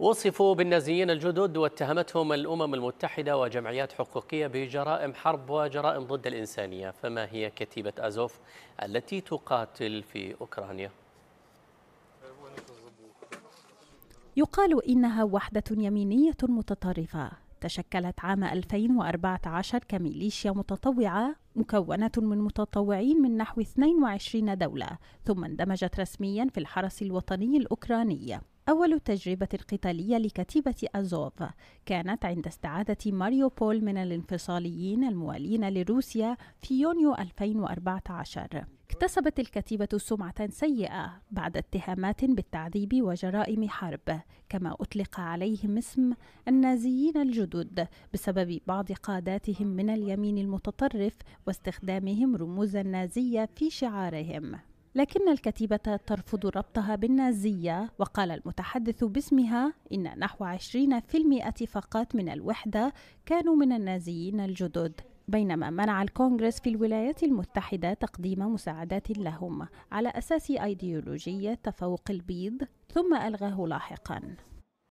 وصفوا بالنازيين الجدد واتهمتهم الأمم المتحدة وجمعيات حقوقية بجرائم حرب وجرائم ضد الإنسانية فما هي كتيبة أزوف التي تقاتل في أوكرانيا؟ يقال إنها وحدة يمينية متطرفة تشكلت عام 2014 كميليشيا متطوعة مكونة من متطوعين من نحو 22 دولة ثم اندمجت رسميا في الحرس الوطني الأوكراني أول تجربة قتالية لكتيبة أزوف كانت عند استعادة ماريوبول من الانفصاليين الموالين لروسيا في يونيو 2014 اكتسبت الكتيبة سمعة سيئة بعد اتهامات بالتعذيب وجرائم حرب كما أطلق عليهم اسم النازيين الجدد بسبب بعض قاداتهم من اليمين المتطرف واستخدامهم رموز النازية في شعارهم لكن الكتيبة ترفض ربطها بالنازية وقال المتحدث باسمها إن نحو 20% فقط من الوحدة كانوا من النازيين الجدد بينما منع الكونغرس في الولايات المتحدة تقديم مساعدات لهم على أساس أيديولوجية تفوق البيض ثم ألغاه لاحقاً